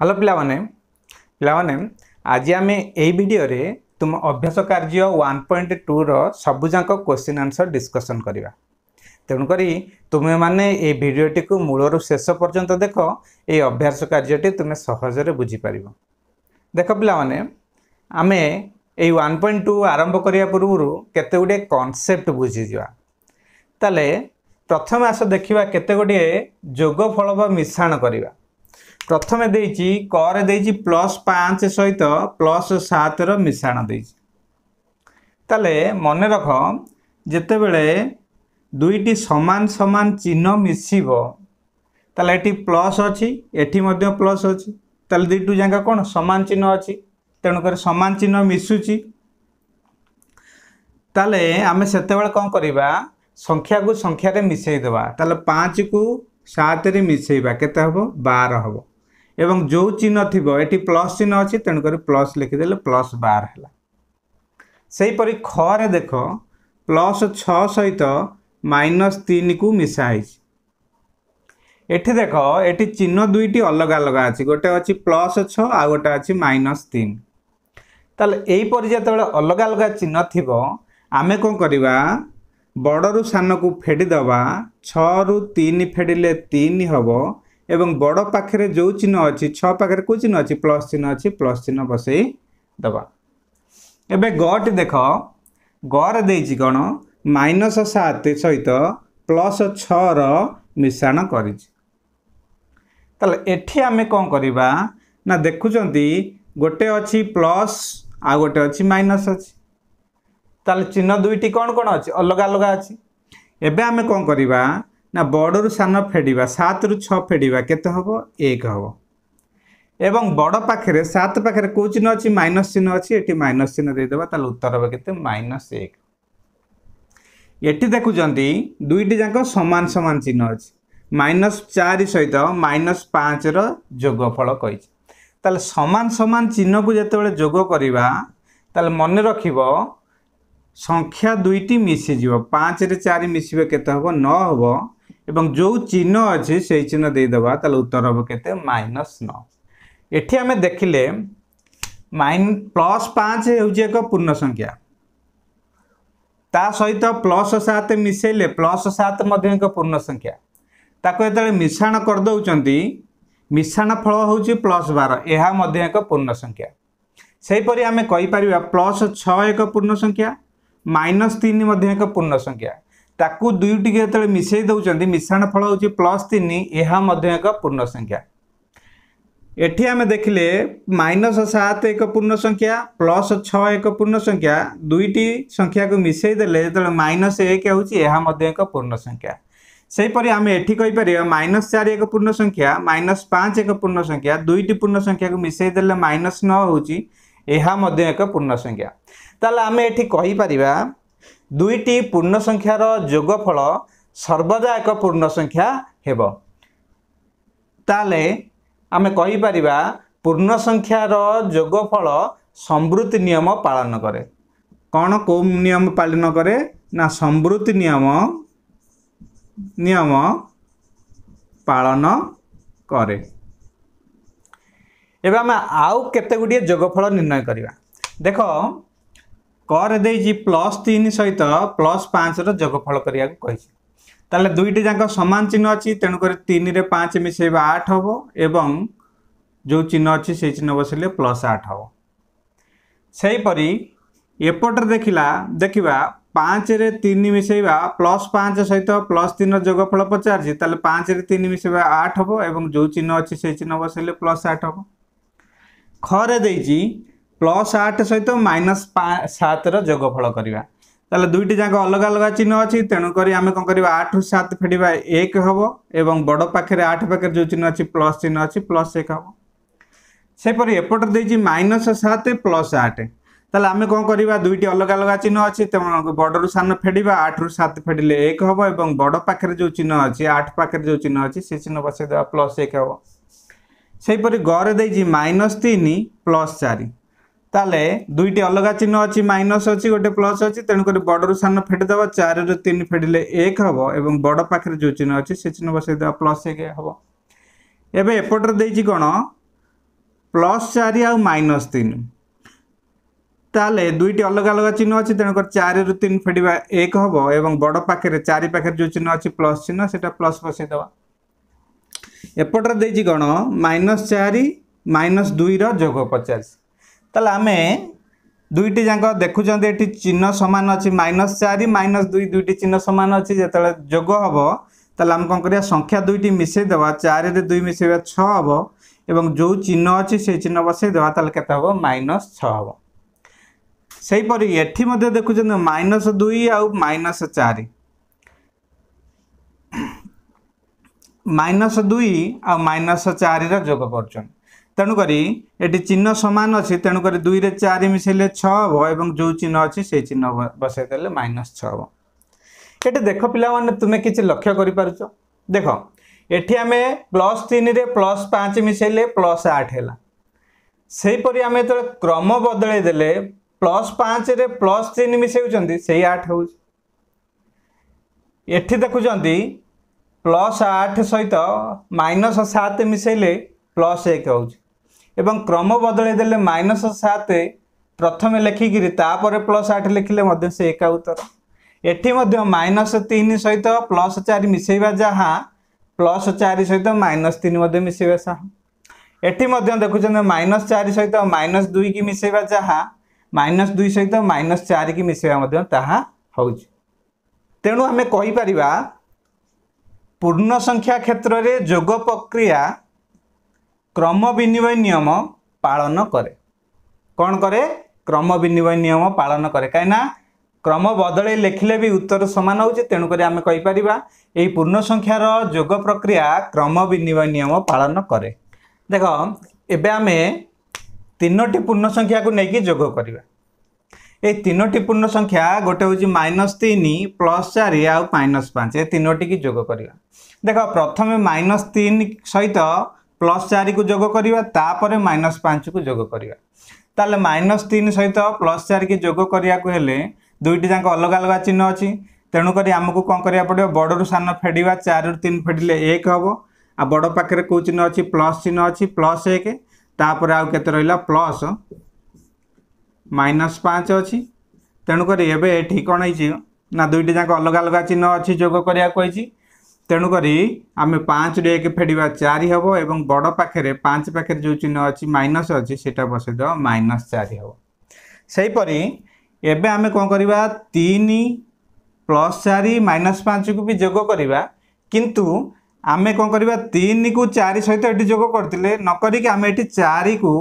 hello ପିଲାମାନେ ପିଲାମାନେ ଆଜି ଆମେ ଏଇ ଭିଡ଼ିଓରେ ତୁମ ଅଭ୍ୟାସ କାର୍ଯ୍ୟ ୱାନ୍ ପଏଣ୍ଟ ଟୁର ସବୁଯାକ କ୍ୱେଶ୍ଚିନ୍ ଆନ୍ସର୍ ଡିସ୍କସନ୍ କରିବା ତେଣୁକରି ତୁମେମାନେ ଏଇ ଭିଡ଼ିଓଟିକୁ ମୂଳରୁ ଶେଷ ପର୍ଯ୍ୟନ୍ତ ଦେଖ ଏଇ ଅଭ୍ୟାସ କାର୍ଯ୍ୟଟି ତୁମେ ସହଜରେ ବୁଝିପାରିବ ଦେଖ ପିଲାମାନେ ଆମେ ଏଇ ୱାନ୍ ପଏଣ୍ଟ ଟୁ ଆରମ୍ଭ କରିବା ପୂର୍ବରୁ କେତେ ଗୁଡ଼ିଏ କନସେପ୍ଟ ବୁଝିଯିବା ତାହେଲେ ପ୍ରଥମେ ଆସ ଦେଖିବା କେତେ ଗୁଡ଼ିଏ ଯୋଗ ଫଳ ବା ମିଶାଣ କରିବା ପ୍ରଥମେ ଦେଇଛି କରେ ଦେଇଛି ପ୍ଲସ୍ ପାଞ୍ଚ ସହିତ ପ୍ଲସ୍ ସାତର ମିଶାଣ ଦେଇଛି ତାହେଲେ ମନେରଖ ଯେତେବେଳେ ଦୁଇଟି ସମାନ ସମାନ ଚିହ୍ନ ମିଶିବ ତାହେଲେ ଏଠି ପ୍ଲସ୍ ଅଛି ଏଠି ମଧ୍ୟ ପ୍ଲସ୍ ଅଛି ତାହେଲେ ଦୁଇଟି ଯାକ କ'ଣ ସମାନ ଚିହ୍ନ ଅଛି ତେଣୁକରି ସମାନ ଚିହ୍ନ ମିଶୁଛି ତାହେଲେ ଆମେ ସେତେବେଳେ କ'ଣ କରିବା ସଂଖ୍ୟାକୁ ସଂଖ୍ୟାରେ ମିଶାଇଦେବା ତାହେଲେ ପାଞ୍ଚକୁ ସାତରେ ମିଶାଇବା କେତେ ହେବ ବାର ହେବ ଏବଂ ଯେଉଁ ଚିହ୍ନ ଥିବ ଏଠି ପ୍ଲସ୍ ଚିହ୍ନ ଅଛି ତେଣୁକରି ପ୍ଲସ୍ ଲେଖିଦେଲେ ପ୍ଲସ୍ ବାର ହେଲା ସେହିପରି ଖରେ ଦେଖ ପ୍ଲସ୍ ଛଅ ସହିତ ମାଇନସ୍ ତିନିକୁ ମିଶା ହେଇଛି ଏଠି ଦେଖ ଏଠି ଚିହ୍ନ ଦୁଇଟି ଅଲଗା ଅଲଗା ଅଛି ଗୋଟେ ଅଛି ପ୍ଲସ୍ ଛଅ ଆଉ ଗୋଟେ ଅଛି ମାଇନସ୍ ତିନି ତାହେଲେ ଏହିପରି ଯେତେବେଳେ ଅଲଗା ଅଲଗା ଚିହ୍ନ ଥିବ ଆମେ କ'ଣ କରିବା ବଡ଼ରୁ ସାନକୁ ଫେଡ଼ିଦେବା ଛଅରୁ ତିନି ଫେଡ଼ିଲେ ତିନି ହେବ ଏବଂ ବଡ଼ ପାଖରେ ଯେଉଁ ଚିହ୍ନ ଅଛି ଛଅ ପାଖରେ କେଉଁ ଚିହ୍ନ ଅଛି ପ୍ଲସ୍ ଚିହ୍ନ ଅଛି ପ୍ଲସ୍ ଚିହ୍ନ ବସେଇ ଦେବା ଏବେ ଗଟି ଦେଖ ଗରେ ଦେଇଛି କ'ଣ ମାଇନସ୍ ସାତ ସହିତ ପ୍ଲସ୍ ଛଅର ମିଶାଣ କରିଛି ତାହେଲେ ଏଠି ଆମେ କ'ଣ କରିବା ନା ଦେଖୁଛନ୍ତି ଗୋଟେ ଅଛି ପ୍ଲସ୍ ଆଉ ଗୋଟେ ଅଛି ମାଇନସ୍ ଅଛି ତାହେଲେ ଚିହ୍ନ ଦୁଇଟି କ'ଣ କ'ଣ ଅଛି ଅଲଗା ଅଲଗା ଅଛି ଏବେ ଆମେ କ'ଣ କରିବା ନା ବଡ଼ରୁ ସାନ ଫେଡ଼ିବା ସାତରୁ ଛଅ ଫେଡ଼ିବା କେତେ ହେବ ଏକ ହେବ ଏବଂ ବଡ଼ ପାଖରେ ସାତ ପାଖରେ କେଉଁ ଚିହ୍ନ ଅଛି ମାଇନସ୍ ଚିହ୍ନ ଅଛି ଏଠି ମାଇନସ୍ ଚିହ୍ନ ଦେଇଦେବା ତାହେଲେ ଉତ୍ତର ହେବ କେତେ ମାଇନସ୍ ଏକ ଏଠି ଦେଖୁଛନ୍ତି ଦୁଇଟି ଯାକ ସମାନ ସମାନ ଚିହ୍ନ ଅଛି ମାଇନସ୍ ଚାରି ସହିତ ମାଇନସ୍ ପାଞ୍ଚର ଯୋଗଫଳ କହିଛି ତାହେଲେ ସମାନ ସମାନ ଚିହ୍ନକୁ ଯେତେବେଳେ ଯୋଗ କରିବା ତାହେଲେ ମନେ ରଖିବ ସଂଖ୍ୟା ଦୁଇଟି ମିଶିଯିବ ପାଞ୍ଚରେ ଚାରି ମିଶିବେ କେତେ ହେବ ନ ହେବ এবং ଯେଉଁ ଚିହ୍ନ ଅଛି ସେଇ ଚିହ୍ନ ଦେଇଦେବା ତାହେଲେ ଉତ୍ତର ହେବ କେତେ ମାଇନସ୍ ନଅ ଏଠି ଆମେ ଦେଖିଲେ ମାଇନ୍ ପ୍ଲସ୍ ପାଞ୍ଚ ହେଉଛି ଏକ ପୂର୍ଣ୍ଣ ସଂଖ୍ୟା ତା ସହିତ ପ୍ଲସ୍ ସାତ ମିଶାଇଲେ ପ୍ଲସ୍ ସାତ ମଧ୍ୟ ଏକ ପୂର୍ଣ୍ଣ ସଂଖ୍ୟା ତାକୁ ଯେତେବେଳେ ମିଶାଣ କରିଦେଉଛନ୍ତି ମିଶାଣ ଫଳ ହେଉଛି ପ୍ଲସ୍ ବାର ଏହା ମଧ୍ୟ ଏକ ପୂର୍ଣ୍ଣ ସଂଖ୍ୟା ସେହିପରି ଆମେ କହିପାରିବା ପ୍ଲସ୍ ଛଅ ଏକ ପୂର୍ଣ୍ଣ ସଂଖ୍ୟା ମାଇନସ୍ ତିନି ମଧ୍ୟ ଏକ ପୂର୍ଣ୍ଣ ସଂଖ୍ୟା ताकि दुईटी जो मिसई दौरान मिशाण फल हूँ प्लस तीन यह एक पूर्ण संख्या ये आम देखिले माइनस सात एक पूर्ण संख्या प्लस छ एक पूर्ण संख्या दुईट संख्या को मिसईदे जो माइनस एक हूँ यह एक पूर्ण संख्या से आम एटीपर माइनस चार एक पूर्ण संख्या माइनस पाँच एक पूर्ण संख्या दुईट पूर्ण संख्या को मिसईदे माइनस नौ हूँ यह एक पूर्ण संख्या तेल आम एटी कहीपरिया ଦୁଇଟି ପୂର୍ଣ୍ଣ ସଂଖ୍ୟାର ଯୋଗଫଳ ସର୍ବଦା ଏକ ପୂର୍ଣ୍ଣ ସଂଖ୍ୟା ହେବ ତାହେଲେ ଆମେ କହିପାରିବା ପୂର୍ଣ୍ଣ ସଂଖ୍ୟାର ଯୋଗଫଳ ସମୃତି ନିୟମ ପାଳନ କରେ କ'ଣ କେଉଁ ନିୟମ ପାଳନ କରେ ନା ସମୃତି ନିୟମ ନିୟମ ପାଳନ କରେ ଏବେ ଆମେ ଆଉ କେତେ ଗୁଡ଼ିଏ ଯୋଗଫଳ ନିର୍ଣ୍ଣୟ କରିବା ଦେଖ কর ଦେଇଛି ପ୍ଲସ୍ ତିନି ସହିତ ପ୍ଲସ୍ ପାଞ୍ଚର ଯୋଗଫଳ କରିବାକୁ କହିଛି ତାହେଲେ ଦୁଇଟି ଯାକ ସମାନ ଚିହ୍ନ ଅଛି ତେଣୁକରି ତିନିରେ ପାଞ୍ଚ ମିଶାଇବା ଆଠ ହେବ ଏବଂ ଯେଉଁ ଚିହ୍ନ ଅଛି ସେଇ ଚିହ୍ନ ବସିଲେ ପ୍ଲସ୍ ଆଠ ହେବ ସେହିପରି ଏପଟରେ ଦେଖିଲା ଦେଖିବା ପାଞ୍ଚରେ ତିନି ମିଶାଇବା ପ୍ଲସ୍ ପାଞ୍ଚ ସହିତ ପ୍ଲସ୍ ତିନିର ଯୋଗଫଳ ପଚାରିଛି ତାହେଲେ ପାଞ୍ଚରେ ତିନି ମିଶାଇବା ଆଠ ହେବ ଏବଂ ଯେଉଁ ଚିହ୍ନ ଅଛି ସେଇ ଚିହ୍ନ ବସାଇଲେ ପ୍ଲସ୍ ଆଠ ହେବ ଖରେ ଦେଇଛି প্লস আট সহিত মাইনস সাতর যোগফল করা তাহলে দুইটি যাক অলগা অলগা চিহ্ন অছি তেণুকরি আমি কম করা আট রু সাত ফেড়া এক হব এবং বড় পাখে আট পাখে যে চিহ্ন অছি প্লস চিহ্ন অছি প্লস এক হব সেপরি এপটে দিয়েছি মাইনস সাত প্লস আট তাহলে আমি কম করা দুইটি অলগা অলগা চিহ্ন অছি তেমন বড় সান ফেড়া আট রু সাত ফেড়লে এক হব এবং বড় পাখে যে চিহ্ন অছি আট পাখে যে চিহ্ন অছি সে চিহ্ন বসাই দেওয়া প্লস এক হব সেইপরি গড়ে দিয়েছি মাইনস তিন প্লস চারি তাহলে দুইটি অলগা চিহ্ন অছি মাইনস অছি গোটে প্লস অছি করে বড়রু সান 4 চারিরু 3 ফেটিলে 1 হব এবং বড় পাখে যে চিহ্ন অছি সে চিহ্ন বসাই বসাইদেব প্লস এক হব এবে এপটরে দেইছি কোন প্লস 4 আউ মাইনস 3 তাহলে দুইটি অলগা অলগা চিহ্ন অছি 4 চারিরু 3 ফেটিবা 1 হব এবং বড় পাখে 4 পাখে যে চিহ্ন অছি প্লস চিহ্ন সেটা প্লস বসাইদেবা এপটরে দিয়েছি কোণ মাইনস চারি মাইনস দুইর যোগ 50 তাহলে আমি দুইটি যাক দেখুছেন এটি চিহ্ন সমান অছি মাইনস চারি মাইনস দুই দুইটি চিহ্ন সমান অছি যেতবে যোগ হব তাহলে আমি কম করিয়া সংখ্যা দুইটি মিশাই দেওয়া চারিরে দুই মিশাইবা ছ হব এবং ଯେଉଁ ଚିହ୍ନ ଅଛି ସେଇ ଚିହ୍ନ ବସାଇ ଦେବା ତାହେଲେ କେତେ ହେବ ମାଇନସ୍ ଛଅ ହେବ ସେହିପରି ଏଠି ମଧ୍ୟ ଦେଖୁଛନ୍ତି ମାଇନସ୍ ଦୁଇ ଆଉ ମାଇନସ୍ ଚାରି ମାଇନସ୍ ଦୁଇ ଆଉ ମାଇନସ୍ ଚାରିର ଯୋଗ କରୁଛନ୍ତି তেণুকরি এটি চিহ্ন সমান অছি তেণুকরি দুইরে চারি মিশাইলে ছ হব এবং যে চিহ্ন অছি সেই চিহ্ন বসাই দেলে মাইনস ছ হব এটি দেখ পিলামানে তুমি কিছু লক্ষ্য করিপারুছ দেখ এটি আমি প্লস তিনিরে প্লস পাঁচ মিশাইলে প্লস আট হেলা সেইপরি আমি যেত ক্রম বদলাই দেলে প্লস পাঁচরে প্লস তিন মিশাউছেন সেই আট হচ্ছে এটি দেখুছেন প্লস আট সহিত মাইনস সাত মিশাইলে প্লস এক হচ্ছে এবং ক্রম বদলাই দেলে মাইনস সাত প্রথমে লেখিকি তাপরে প্লস আট লেখিলে মধ্যে সে একা উত্তর এটি মধ্যে মাইনস তিন সহিত প্লস চারি মিশাইবা যাহা প্লস চারি সহিত মাইনস তিন মধ্যে মিশাইবা সাহা এটি মধ্যে দেখুছেন মাইনস চারি সহিত মাইনস দুই কি মিশাইবা যাহা মাইনস দুই সহিত মাইনস চারি কি মিশাইবা মধ্যে তাহা ହେଉଛି ତେଣୁ ଆମେ କହିପାରିବା ପୂର୍ଣ୍ଣ ସଂଖ୍ୟା କ୍ଷେତ୍ରରେ ଯୋଗ ପ୍ରକ୍ରିୟା କ୍ରମ ବିନିମୟ ନିୟମ ପାଳନ କରେ କ'ଣ କରେ କ୍ରମ ବିନିମୟ ନିୟମ ପାଳନ କରେ କାହିଁକିନା କ୍ରମ ବଦଳେଇ ଲେଖିଲେ ବି ଉତ୍ତର ସମାନ ହେଉଛି ତେଣୁକରି ଆମେ କହିପାରିବା ଏହି ପୂର୍ଣ୍ଣ ସଂଖ୍ୟାର ଯୋଗ ପ୍ରକ୍ରିୟା କ୍ରମ ବିନିମୟ ନିୟମ ପାଳନ କରେ ଦେଖ ଏବେ ଆମେ ତିନୋଟି ପୂର୍ଣ୍ଣ ସଂଖ୍ୟାକୁ ନେଇକି ଯୋଗ କରିବା ଏଇ ତିନୋଟି ପୂର୍ଣ୍ଣ ସଂଖ୍ୟା ଗୋଟେ ହେଉଛି ମାଇନସ୍ ତିନି ପ୍ଲସ୍ ଚାରି ଆଉ ମାଇନସ୍ ପାଞ୍ଚ ଏ ତିନୋଟିକି ଯୋଗ କରିବା ଦେଖ ପ୍ରଥମେ ମାଇନସ୍ ତିନି ସହିତ প্লস চারিকে যোগ করা তাপরে মাইনস পাঁচকু যোগ করা তাহলে মাইনস তিন সহিত প্লস চারিকে যোগ করা হলে দুইটি যাক অলগা অলগা চিহ্ন অছি তেণুকরি আমি কম করা পড়ে বড়রু সান ফেড়া চারু তিন ফেড়লে এক হব আর বড় পাখে কেউ চিহ্ন অছি প্লস চিহ্ন অছি প্লস এক তাপরে আউ কেতে রহলা প্লস মাইনস পাঁচ অছি তেণুকরি এবে এটি কোণ হয়েছি না দুইটি যাক অলগা অলগা চিহ্ন অছি যোগ করা হয়েছি তেণুকরি আমি পাঁচরু এক ফেড়া চারি হব এবং বড় পাখে পাঁচ পাখে যে চিহ্ন অছি মাইনস অছি সেটা বসাই দেব মাইনস চারি হব সেইপরি এবে আমি কম করা তিন প্লস চারি মাইনস পাঁচকু বি যোগ করা কিন্তু আমি কম করা তিন কু চারি সহ এটি যোগ করলে নকরি আমি এটি চারি কু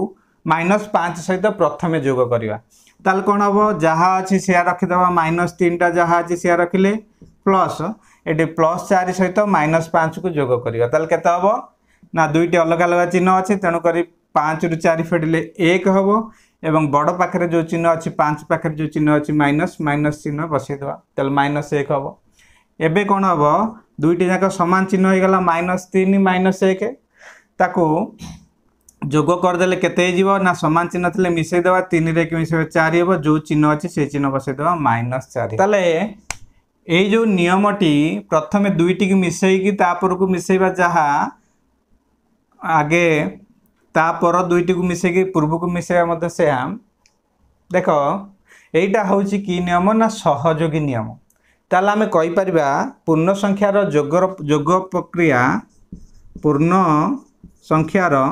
মাইনস পাঁচ সহ প্রথমে যোগ করা তাহলে কম হব যা অছি সেয়া রখিদেবা মাইনস তিনটা যা অছি সেয়া রখিলে প্লস ये प्लस चार सहित माइनस पाँच को जोग करा तो कत हे ना दुईट अलग अलग चिन्ह अच्छे तेणुक पाँच रु चार फेटिले एक हम एवं बड़ पाखे जो चिन्ह अच्छी पाँच पाखे जो चिन्ह अच्छी माइनस माइनस चिन्ह बसईद माइनस एक हम एवं कौन हम दुईट जाक सामान चिन्ह हो गला माइनस तीन माइनस एक जोग करदे के ना सामान चिन्ह थे मिसईदेव तीन रेक मिस चार हे जो चिन्ह अच्छे से चिन्ह बसईद माइनस चार এই ଯେଉଁ ନିୟମଟି ପ୍ରଥମେ ଦୁଇଟିକି ମିଶାଇକି ତାପରକୁ ମିଶାଇବା ଯାହା ଆଗେ ତାପର ଦୁଇଟିକୁ ମିଶାଇକି ପୂର୍ବକୁ ମିଶାଇବା ମଧ୍ୟ ସେୟା ଦେଖ ଏଇଟା ହେଉଛି କି ନିୟମ ନା ସହଯୋଗୀ ନିୟମ ତାହେଲେ ଆମେ କହିପାରିବା ପୂର୍ଣ୍ଣ ସଂଖ୍ୟାର ଯୋଗର ଯୋଗ ପ୍ରକ୍ରିୟା ପୂର୍ଣ୍ଣ ସଂଖ୍ୟାର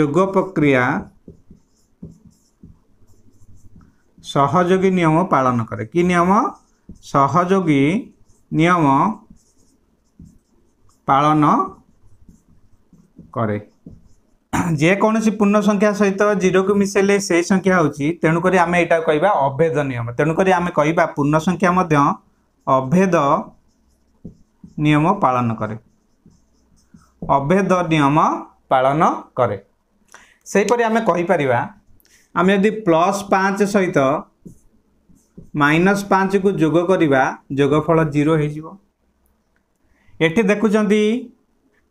ଯୋଗ ପ୍ରକ୍ରିୟା ସହଯୋଗୀ ନିୟମ ପାଳନ କରେ କି ନିୟମ ସହଯୋଗୀ ନିୟମ ପାଳନ କରେ ଯେକୌଣସି ପୂର୍ଣ୍ଣ ସଂଖ୍ୟା ସହିତ ଜିରୋକୁ ମିଶାଇଲେ ସେହି ସଂଖ୍ୟା ହେଉଛି ତେଣୁକରି ଆମେ ଏଇଟା କହିବା ଅଭେଦ ନିୟମ ତେଣୁକରି ଆମେ କହିବା ପୂର୍ଣ୍ଣ ସଂଖ୍ୟା ମଧ୍ୟ ଅଭେଦ ନିୟମ ପାଳନ କରେ ଅଭେଦ ନିୟମ ପାଳନ କରେ ସେହିପରି ଆମେ କହିପାରିବା आम यदि प्लस पाँच सहित माइनस पाँच को जोग करवा जोगफल जीरो होठी देखुं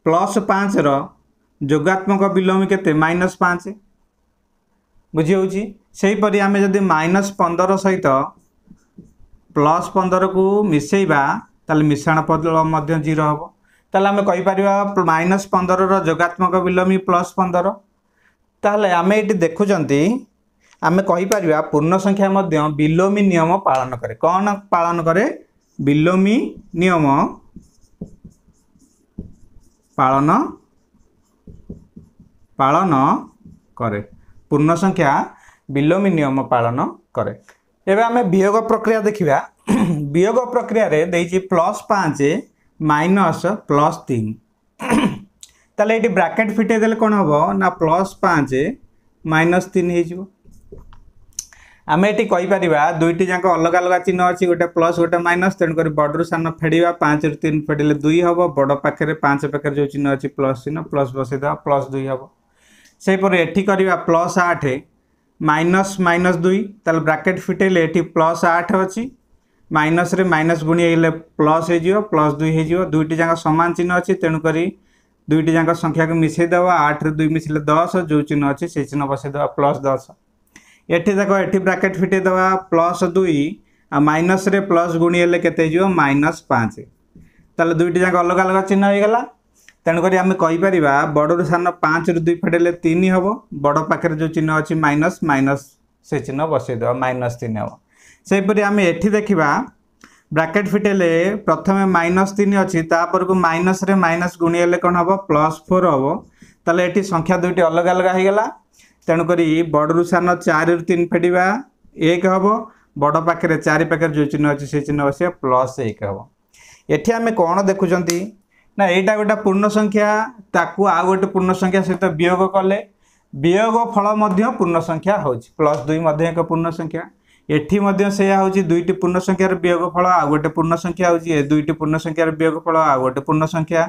प्लस पाँच रोगात्मक विलोम के माइनस पाँच बुझीपरि आम जब माइनस पंदर सहित प्लस पंदर को मिसेवा तेल मिश्रण पदल जीरो हम तेल आम कहीपर माइनस पंदर रोगात्मक विलोमी प्लस पंदर तेल आम ये देखुंट ଆମେ କହିପାରିବା ପୂର୍ଣ୍ଣ ସଂଖ୍ୟା ମଧ୍ୟ ବିଲୋମୀ ନିୟମ ପାଳନ କରେ କ'ଣ ପାଳନ କରେ ବିଲୋମୀ ନିୟମ ପାଳନ ପାଳନ କରେ ପୂର୍ଣ୍ଣ ସଂଖ୍ୟା ବିଲୋମୀ ନିୟମ ପାଳନ କରେ ଏବେ ଆମେ ବିୟୋଗ ପ୍ରକ୍ରିୟା ଦେଖିବା ବିୟୋଗ ପ୍ରକ୍ରିୟାରେ ଦେଇଛି ପ୍ଲସ୍ ପାଞ୍ଚ ମାଇନସ୍ ପ୍ଲସ୍ ତିନି ତାହେଲେ ଏଇଠି ବ୍ରାକେଟ୍ ଫିଟେଇ ଦେଲେ କ'ଣ ହେବ ନା ପ୍ଲସ୍ ପାଞ୍ଚ ମାଇନସ୍ ତିନି ହେଇଯିବ ଆମେ ଏଠି କହିପାରିବା ଦୁଇଟି ଯାକ ଅଲଗା ଅଲଗା ଚିହ୍ନ ଅଛି ଗୋଟେ ପ୍ଲସ୍ ଗୋଟେ ମାଇନସ୍ ତେଣୁକରି ବଡ଼ରୁ ସାନ ଫେଡ଼ିବା ପାଞ୍ଚରୁ ତିନି ଫେଡ଼ିଲେ ଦୁଇ ହେବ ବଡ଼ ପାଖରେ ପାଞ୍ଚ ପାଖରେ ଯେଉଁ ଚିହ୍ନ ଅଛି ପ୍ଲସ୍ ଚିହ୍ନ ପ୍ଲସ୍ ବସାଇଦେବା ପ୍ଲସ୍ ଦୁଇ ହେବ ସେହିପରି ଏଠି କରିବା ପ୍ଲସ୍ ଆଠ ମାଇନସ୍ ମାଇନସ୍ ଦୁଇ ତାହେଲେ ବ୍ରାକେଟ୍ ଫିଟେଇଲେ ଏଠି ପ୍ଲସ୍ ଆଠ ଅଛି ମାଇନସ୍ରେ ମାଇନସ୍ ଗୁଣି ହେଇଗଲେ ପ୍ଲସ୍ ହେଇଯିବ ପ୍ଲସ୍ ଦୁଇ ହେଇଯିବ ଦୁଇଟି ଯାକ ସମାନ ଚିହ୍ନ ଅଛି ତେଣୁକରି ଦୁଇଟି ଯାକ ସଂଖ୍ୟାକୁ ମିଶାଇ ଦେବା ଆଠରୁ ଦୁଇ ମିଶାଇଲେ ଦଶ ଯେଉଁ ଚିହ୍ନ ଅଛି ସେଇ ଚିହ୍ନ ବସାଇଦେବା ପ୍ଲସ୍ ଦଶ এটি দেখ এটি ব্রাকেট ফিটাই দেওয়া প্লস দুই আর মাইনসরে প্লস গুণি হলে কেতে হয়ে মাইনস পাঁচ তাহলে দুইটি যাক অলগা অলগা চিহ্ন হয়ে গলা তেণুকরি আমি কইপারা বড় সান পাঁচ রু দুই ফেটাইলে তিন হব বড় পাখে যে চিহ্ন অছি মাইনস মাইনস সে চিহ্ন বসাই দেওয়া মাইনস তিন হব সেইপরি আমি এটি দেখা ব্রাকেট ফিটাইলে প্রথমে মাইনস তিন অছি তাপরক মাইনসরে মাইনস গুণি হলে কম হব প্লস ফোর হব তাহলে এটি সংখ্যা দুইটি অলগা অলগা হয়ে গলা তেণুকরি বড়রু সান চারি তিন ফেটবা এক হব বড় পাখে চারি পাখে যে চিহ্ন অছে সেই চিহ্ন বসে প্লস এক হব এটি আমি কোণ দেখুম না এইটা গোটা পূর্ণ সংখ্যা তাকে আউ গোটে পূর্ণ সংখ্যা সহ বিয়োগ কলে বিয়োগ ফল মধ্য পূর্ণ সংখ্যা হচ্ছে প্লস দুই মধ্যে এক পূর্ণ সংখ্যা ଏଠି ମଧ୍ୟ ସେଇଆ ହେଉଛି ଦୁଇଟି ପୂର୍ଣ୍ଣ ସଂଖ୍ୟାର ବିୟୋଗ ଫଳ ଆଉ ଗୋଟେ ପୂର୍ଣ୍ଣ ସଂଖ୍ୟା ହେଉଛି ଏ ଦୁଇଟି ପୂର୍ଣ୍ଣ ସଂଖ୍ୟାର ବିୟୋଗ ଫଳ ଆଉ ଗୋଟେ ପୂର୍ଣ୍ଣ ସଂଖ୍ୟା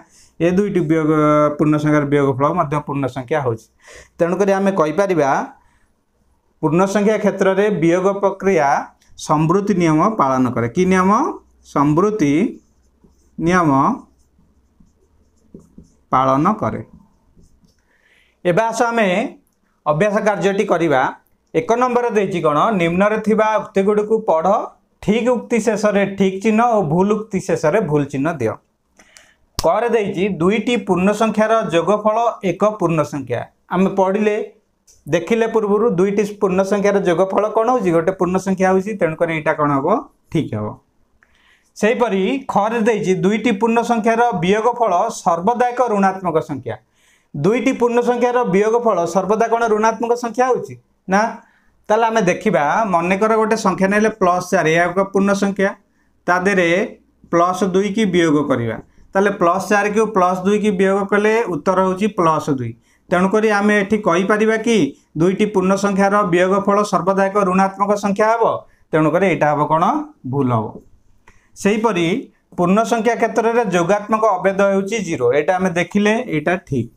ଏ ଦୁଇଟି ବିୟୋଗ ପୂର୍ଣ୍ଣ ସଂଖ୍ୟାର ବିୟୋଗ ଫଳ ମଧ୍ୟ ପୂର୍ଣ୍ଣ ସଂଖ୍ୟା ହେଉଛି ତେଣୁକରି ଆମେ କହିପାରିବା ପୂର୍ଣ୍ଣ ସଂଖ୍ୟା କ୍ଷେତ୍ରରେ ବିୟୋଗ ପ୍ରକ୍ରିୟା ସମୃତି ନିୟମ ପାଳନ କରେ କି ନିୟମ ସମୃତି ନିୟମ ପାଳନ କରେ ଏବେ ଆସ ଆମେ ଅଭ୍ୟାସ କାର୍ଯ୍ୟଟି କରିବା एक नम्बर कौन निम्न उक्ति गुड़क पढ ठीक उक्ति शेष ठीक चिन्ह और भूल उक्ति शेष भूल चिन्ह दि कई दुईट पूर्ण संख्यार जोगफल एक संख्या आम पढ़ले देखि पूर्व दुईट पूर्ण संख्यार जोगफल कौन हो गए संख्या हौ तेणुक एटा कि हे सहीपरि खरे दुईटी पूर्ण र विय फल सर्वदा एक ऋणात्मक संख्या दुईटी पूर्णसङ्ख्य विय फल सर्वदा ऋणात्मक संख्या ना তাহলে আমি দেখিবা মনেকর ଗୋଟେ ସଂଖ୍ୟା ନେଲେ ପ୍ଲସ୍ ଚାରି ଏହା ଏକ ପୂର୍ଣ୍ଣ ସଂଖ୍ୟା ତା ଦେହରେ ପ୍ଲସ୍ ଦୁଇକି ବିୟୋଗ କରିବା ତାହେଲେ ପ୍ଲସ୍ ଚାରିକୁ ପ୍ଲସ୍ ଦୁଇକି ବିୟୋଗ କଲେ ଉତ୍ତର ହେଉଛି ପ୍ଲସ୍ ଦୁଇ ତେଣୁକରି ଆମେ ଏଠି କହିପାରିବା କି ଦୁଇଟି ପୂର୍ଣ୍ଣ ସଂଖ୍ୟାର ବିୟୋଗ ଫଳ ସର୍ବଦା ଏକ ଋଣାତ୍ମକ ସଂଖ୍ୟା ହେବ ତେଣୁକରି ଏଇଟା ହେବ କ'ଣ ଭୁଲ ହେବ ସେହିପରି ପୂର୍ଣ୍ଣ ସଂଖ୍ୟା କ୍ଷେତ୍ରରେ ଯୋଗାତ୍ମକ ଅବେଦ ହେଉଛି ଜିରୋ ଏଇଟା ଆମେ ଦେଖିଲେ ଏଇଟା ଠିକ୍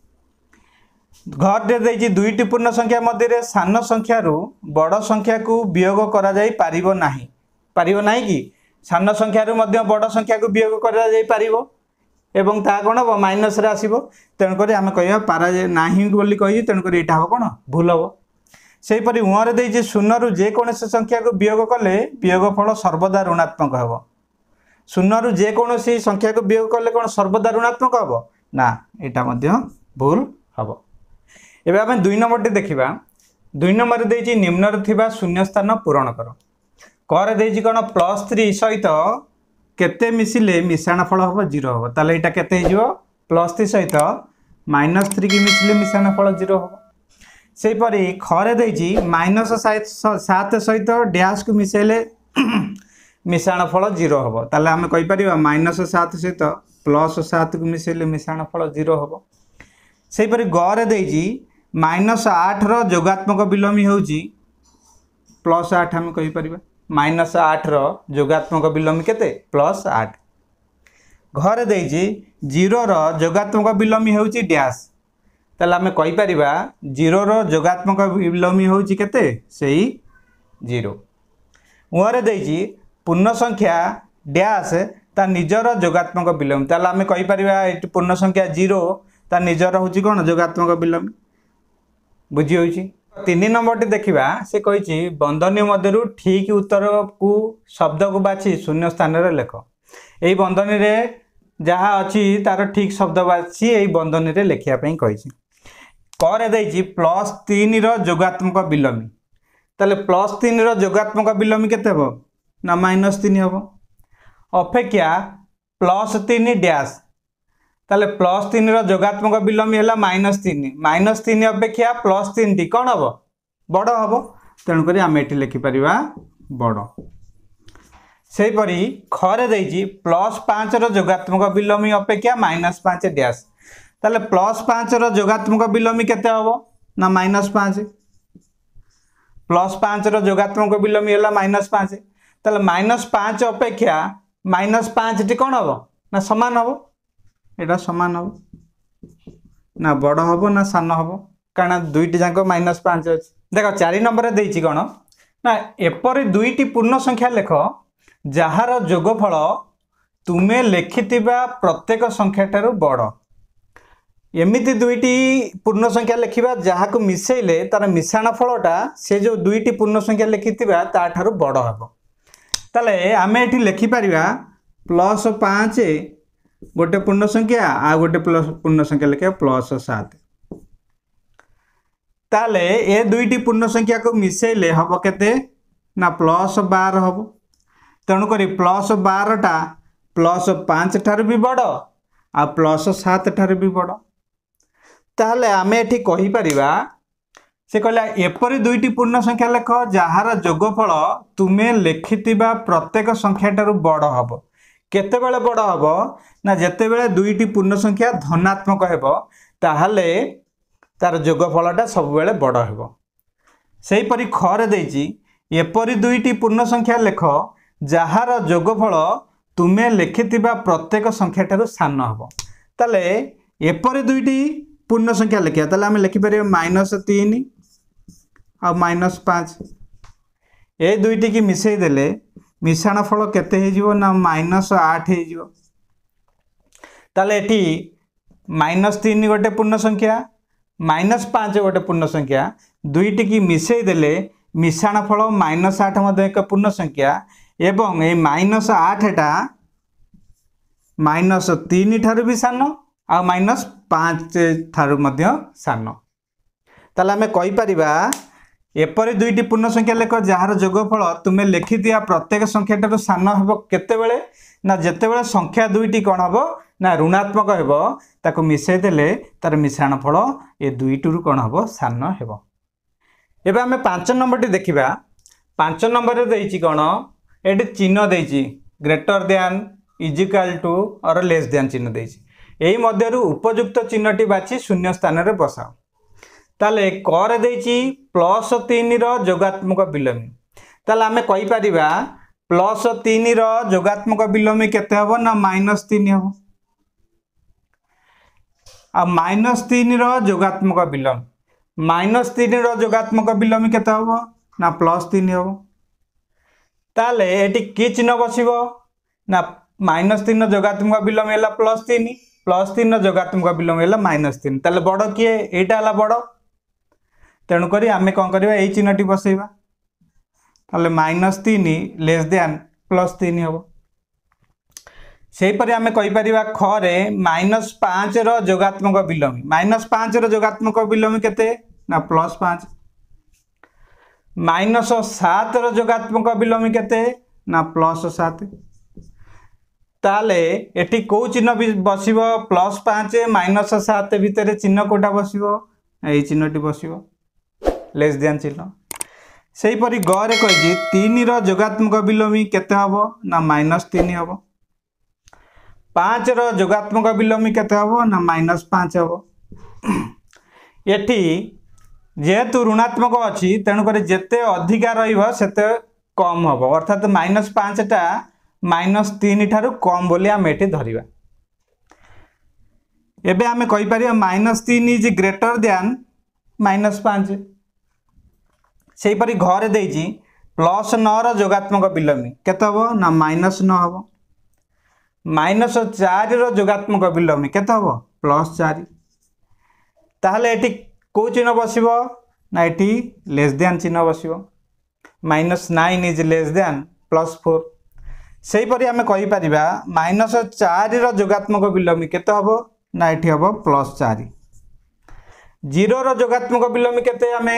ଘରରେ ଦେଇଛି ଦୁଇଟି ପୂର୍ଣ୍ଣ ସଂଖ୍ୟା ମଧ୍ୟରେ ସାନ ସଂଖ୍ୟାରୁ ବଡ଼ ସଂଖ୍ୟାକୁ ବିୟୋଗ କରାଯାଇପାରିବ ନାହିଁ ପାରିବ ନାହିଁ କି ସାନ ସଂଖ୍ୟାରୁ ମଧ୍ୟ ବଡ଼ ସଂଖ୍ୟାକୁ ବିୟୋଗ କରାଯାଇପାରିବ ଏବଂ ତାହା କ'ଣ ହେବ ମାଇନସ୍ରେ ଆସିବ ତେଣୁକରି ଆମେ କହିବା ପାରାଯାଏ ନାହିଁ ବୋଲି କହିଛି ତେଣୁକରି ଏଇଟା ହେବ କ'ଣ ଭୁଲ ହେବ ସେହିପରି ଉଁରେ ଦେଇଛି ଶୂନରୁ ଯେକୌଣସି ସଂଖ୍ୟାକୁ ବିୟୋଗ କଲେ ବିୟୋଗ ଫଳ ସର୍ବଦା ଋଣାତ୍ମକ ହେବ ଶୂନରୁ ଯେକୌଣସି ସଂଖ୍ୟାକୁ ବିୟୋଗ କଲେ କ'ଣ ସର୍ବଦା ଋଣାତ୍ମକ ହେବ ନା ଏଇଟା ମଧ୍ୟ ଭୁଲ ହେବ एम दुई नम्बरटे देखिया दुई नम्बर दिन्छ निम्न र शून्य स्थान पूरण गर क्रेजी कलस थ्री सहित केते मिसले मिसा फल हे जिरो एटा केते प्लस थ्री सहित मइनस थ्री कि मिसले मिसा फल जिरो हे सहीपरि खरे मत सहित ड्यासको मिसैले मिसाण फल जिरो हे त मनस सात सहित प्लस सात कुसैले मिसा फल जिरो हे से माइनस आठ रोगात्मक विलोमी हूँ प्लस आठ आम कहीपर माइनस आठ रोगात्मक विलोमी के प्लस आठ घर दे जीरो रोगात्मक विलोमी हूँ ड्यास आम कहीपर जीरो रोगात्मक विलोमी हूँ के जीरो मुहरे दे पूर्ण संख्या ड्यास निजर जोगात्मक विलोमी तेल आम कहीपर पूर्ण संख्या जीरो निजर हूँ कौन जोगात्मक विलोमी ବୁଝି ହେଉଛି ତିନି ନମ୍ବରଟି ଦେଖିବା ସେ କହିଛି ବନ୍ଧନୀ ମଧ୍ୟରୁ ଠିକ୍ ଉତ୍ତରକୁ ଶବ୍ଦକୁ ବାଛି ଶୂନ୍ୟ ସ୍ଥାନରେ ଲେଖ ଏଇ ବନ୍ଧନୀରେ ଯାହା ଅଛି ତାର ଠିକ୍ ଶବ୍ଦ ବାଛି ଏଇ ବନ୍ଧନୀରେ ଲେଖିବା ପାଇଁ କହିଛି କରେ ଦେଇଛି ପ୍ଲସ୍ ତିନିର ଯୋଗାତ୍ମକ ବିଲୋମୀ ତାହେଲେ ପ୍ଲସ୍ ତିନିର ଯୋଗାତ୍ମକ ବିଲୋମୀ କେତେ ହେବ ନା ମାଇନସ୍ ତିନି ହେବ ଅପେକ୍ଷା ପ୍ଲସ୍ ତିନି ଡ୍ୟାସ୍ तेल प्लस तीन रोगात्मक विलम्बी है माइनस तीन माइनस तीन अपेक्षा प्लस तीन टी कौन हम बड़ हम तेणुक आम ये लिखिपर बड़ से खरे प्लस पांच रोगात्मक विलम्बी अपेक्षा माइनस पाँच ड्यास प्लस पांच रोगात्मक विलम्बी के माइनस पांच प्लस पांच रोगात्मक विलम्बी है माइनस पाँच तेल माइनस पाँच अपेक्षा माइनस पांच टी कौन हम ना सामान हम ଏଇଟା ସମାନ ହବ ନା ବଡ଼ ହବ ନା ସାନ ହବ କାରଣ ଦୁଇଟି ଯାକ ମାଇନସ୍ ପାଞ୍ଚ ଅଛି ଦେଖ ଚାରି ନମ୍ବରରେ ଦେଇଛି କ'ଣ ନା ଏପରି ଦୁଇଟି ପୂର୍ଣ୍ଣ ସଂଖ୍ୟା ଲେଖ ଯାହାର ଯୋଗଫଳ ତୁମେ ଲେଖିଥିବା ପ୍ରତ୍ୟେକ ସଂଖ୍ୟାଠାରୁ ବଡ଼ ଏମିତି ଦୁଇଟି ପୂର୍ଣ୍ଣ ସଂଖ୍ୟା ଲେଖିବା ଯାହାକୁ ମିଶେଇଲେ ତା'ର ମିଶାଣ ଫଳଟା ସେ ଯେଉଁ ଦୁଇଟି ପୂର୍ଣ୍ଣ ସଂଖ୍ୟା ଲେଖିଥିବା ତା'ଠାରୁ ବଡ଼ ହେବ ତାହେଲେ ଆମେ ଏଠି ଲେଖିପାରିବା ପ୍ଲସ୍ ପାଞ୍ଚ ଗୋଟେ ପୂର୍ଣ୍ଣ ସଂଖ୍ୟା ଆଉ ଗୋଟେ ପ୍ଲସ୍ ପୂର୍ଣ୍ଣ ସଂଖ୍ୟା ଲେଖିବା ପ୍ଲସ୍ ସାତ ତାହେଲେ ଏ ଦୁଇଟି ପୂର୍ଣ୍ଣ ସଂଖ୍ୟାକୁ ମିଶାଇଲେ ହେବ କେତେ ନା ପ୍ଲସ୍ ବାର ହେବ ତେଣୁକରି ପ୍ଲସ୍ ବାରଟା ପ୍ଲସ୍ ପାଞ୍ଚ ଠାରୁ ବି ବଡ଼ ଆଉ ପ୍ଲସ୍ ସାତ ଠାରୁ ବି ବଡ଼ ତାହେଲେ ଆମେ ଏଠି କହିପାରିବା ସେ କହିଲା ଏପରି ଦୁଇଟି ପୂର୍ଣ୍ଣ ସଂଖ୍ୟା ଲେଖ ଯାହାର ଯୋଗଫଳ ତୁମେ ଲେଖିଥିବା ପ୍ରତ୍ୟେକ ସଂଖ୍ୟାଠାରୁ ବଡ଼ ହେବ কেতবে বড় হব না যেতবে দুইটি পূর্ণ সংখ্যা ধনাত্মক হব তাহলে তার যোগফলটা সবুলে বড় হব সেইপরি খরে দিয়েছি এপরি দুইটি পূর্ণ সংখ্যা লেখ যাহার যোগফল তুমি লেখিবা প্রত্যেক সংখ্যাঠার সান হব তাহলে এপরি দুইটি পূর্ণ সংখ্যা লেখিবা তাহলে আমি লেখিপার মাইনস তিন আইনস পাঁচ এই দুইটি কি মিশাই দেলে মিশ্রণ ফল কেতে হয়ে না মাইনস আট হয়ে তাহলে এটি মাইনস তিন গোটে পূর্ণ সংখ্যা মাইনস পাঁচ গোটে পূর্ণ সংখ্যা দুইটি কি মিশাই দেলে মিশ্রণ ফল মাইনস আট মধ্যে এক পূর্ণ সংখ্যা এবং এই মাইনস আঠটা মাইনস তিন ঠার বি সান আইনস পাঁচ ঠার সান তাহলে আমি কইপারিবা এপরি দুইটি পূর্ণ সংখ্যা লেখ যাহার যোগফল তুমি লেখি দিয়া প্রত্যেক সংখ্যাটার সান হব কেতবে না যেতবে সংখ্যা দুইটি কণ হব না ঋণাত্মক হব তাকে মিশাই দেলে তার মিশ্রাণ ফল এ দুইটি কণ হব সান হব এবার আমি পাঁচ নম্বরটি দেখা পাঁচ নম্বরে দিয়েছি কণ এটি চিহ্ন দিয়েছি greater than equal to or less than চিহ্ন দিয়েছি এই মধ্যে উপযুক্ত চিহ্নটি বাছি শূন্য স্থানের বসাও তাহলে করে দিয়েছি प्लस तीन रोगात्मक विलोमी तेल आम कहींपर प्लस तीन रोगात्मक विलमी के माइनस तीन हम आ माइनस तीन रोगात्मक विलम माइनस तीन रोगात्मक विलमी के प्लस तीन हम ताल ये कि चिन्ह बस ना माइनस तीन रोगात्मक विलमी है प्लस तीन प्लस तीन रोगात्मक विलमी है माइनस तीन तेल बड़ किए ये बड़ তেণুকরি আমি କ'ଣ କରିବା ଏଇ ଚିହ୍ନଟି ବସେଇବା ତାହେଲେ ମାଇନସ୍ ତିନି ଲେସ୍ ଦ୍ୟାନ୍ ପ୍ଲସ୍ ତିନି ହେବ ସେହିପରି ଆମେ କହିପାରିବା ଖରେ ମାଇନସ୍ ପାଞ୍ଚର ଯୋଗାତ୍ମକ ବିଲୋମୀ ମାଇନସ୍ ପାଞ୍ଚର ଯୋଗାତ୍ମକ ବିଲୋମୀ କେତେ ନା ପ୍ଲସ୍ ପାଞ୍ଚ ମାଇନସ୍ ସାତର ଯୋଗାତ୍ମକ ବିଲୋମୀ କେତେ ନା ପ୍ଲସ୍ ସାତ ତାହେଲେ ଏଠି କେଉଁ ଚିହ୍ନ ବସିବ ପ୍ଲସ୍ ପାଞ୍ଚ ମାଇନସ୍ ସାତ ଭିତରେ ଚିହ୍ନ କେଉଁଟା ବସିବ ଏଇ ଚିହ୍ନଟି ବସିବ লেস দেন চিহ্ন সেইপরি গড়ে কইছি তিনির যোগাত্মক বিলোমী কেতে হব না মাইনস তিন হব পাঁচর যোগাত্মক বিলোমী কেতে হব না মাইনস পাঁচ হব এটি যেহেতু ঋণাত্মক অছি তেণুকরি যেতে অধিকা রহব সেতে কম হব অর্থাৎ মাইনস পাঁচটা মাইনস তিন ঠার কম বলে আমি এটি ধরিবা এবে আমি কইপারিবা মাইনস তিন ইজ গ্রেটর দ্যান মাইনস পাঁচ সেইপরি ঘরে ଦେଇଛି প্লস নর যোগাত্মক বিলম্বী কেতে হব না মাইনস ন হব মাইনস চারির যোগাত্মক বিলম্বী কেতে হব প্লস চারি তাহলে এটি কেউ চিহ্ন বসব না এটি লেস দ্যান চিহ্ন বসব minus nine is less than plus four সেইপরি আমি কইপার মাইনস চারির যোগাত্মক বিলম্বী কেতে হব না এটি হব প্লস চারি ଜିରୋର ଯୋଗାତ୍ମକ ବିଲୋମୀ କେତେ ଆମେ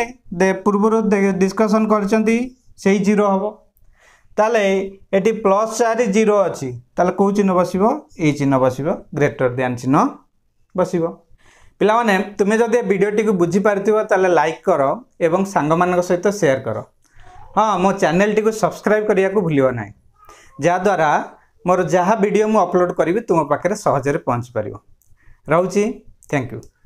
ପୂର୍ବରୁ ଡିସ୍କସନ୍ କରିଛନ୍ତି ସେଇ ଜିରୋ ହେବ ତାହେଲେ ଏଠି ପ୍ଲସ୍ ଚାରି ଜିରୋ ଅଛି ତାହେଲେ କେଉଁ ଚିହ୍ନ ବସିବ ଏଇ ଚିହ୍ନ ବସିବ ଗ୍ରେଟର୍ ଦ୍ୟାନ୍ ଚିହ୍ନ ବସିବ ପିଲାମାନେ ତୁମେ ଯଦି ଏ ଭିଡ଼ିଓଟିକୁ ବୁଝିପାରିଥିବ ତାହେଲେ ଲାଇକ୍ କର ଏବଂ ସାଙ୍ଗମାନଙ୍କ ସହିତ ସେୟାର କର ହଁ ମୋ ଚ୍ୟାନେଲ୍ଟିକୁ ସବସ୍କ୍ରାଇବ୍ କରିବାକୁ ଭୁଲିବ ନାହିଁ ଯାହାଦ୍ୱାରା ମୋର ଯାହା ଭିଡ଼ିଓ ମୁଁ ଅପଲୋଡ଼ କରିବି ତୁମ ପାଖରେ ସହଜରେ ପହଞ୍ଚିପାରିବ ରହୁଛି ଥ୍ୟାଙ୍କ ୟୁ